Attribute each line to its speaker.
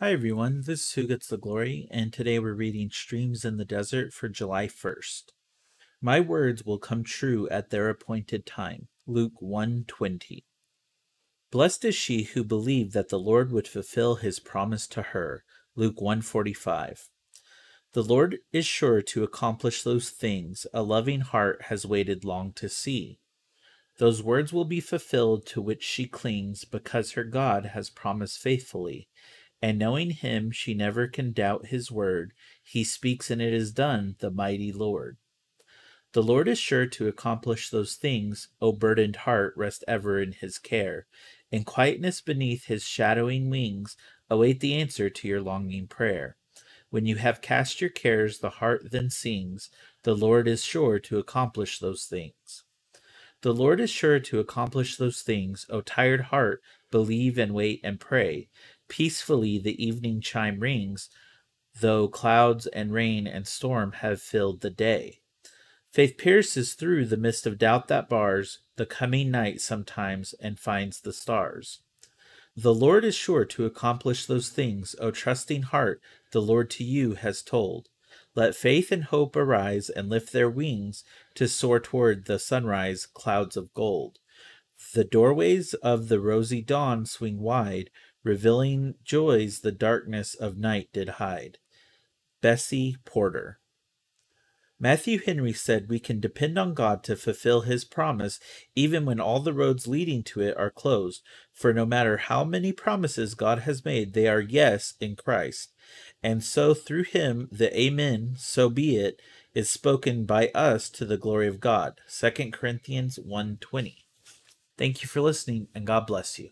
Speaker 1: Hi everyone, this is Who Gets the Glory, and today we're reading Streams in the Desert for July 1st. My words will come true at their appointed time. Luke 1:20. Blessed is she who believed that the Lord would fulfill his promise to her. Luke 1:45. The Lord is sure to accomplish those things a loving heart has waited long to see. Those words will be fulfilled to which she clings because her God has promised faithfully and knowing him, she never can doubt his word. He speaks and it is done, the mighty Lord. The Lord is sure to accomplish those things, O burdened heart, rest ever in his care. In quietness beneath his shadowing wings, await the answer to your longing prayer. When you have cast your cares, the heart then sings, The Lord is sure to accomplish those things. The Lord is sure to accomplish those things, O tired heart, believe and wait and pray. Peacefully the evening chime rings, though clouds and rain and storm have filled the day. Faith pierces through the mist of doubt that bars the coming night sometimes and finds the stars. The Lord is sure to accomplish those things, O trusting heart, the Lord to you has told. Let faith and hope arise and lift their wings to soar toward the sunrise clouds of gold. The doorways of the rosy dawn swing wide revealing joys the darkness of night did hide. Bessie Porter. Matthew Henry said we can depend on God to fulfill his promise even when all the roads leading to it are closed, for no matter how many promises God has made, they are yes in Christ. And so through him the amen, so be it, is spoken by us to the glory of God. 2 Corinthians 1:20. Thank you for listening and God bless you.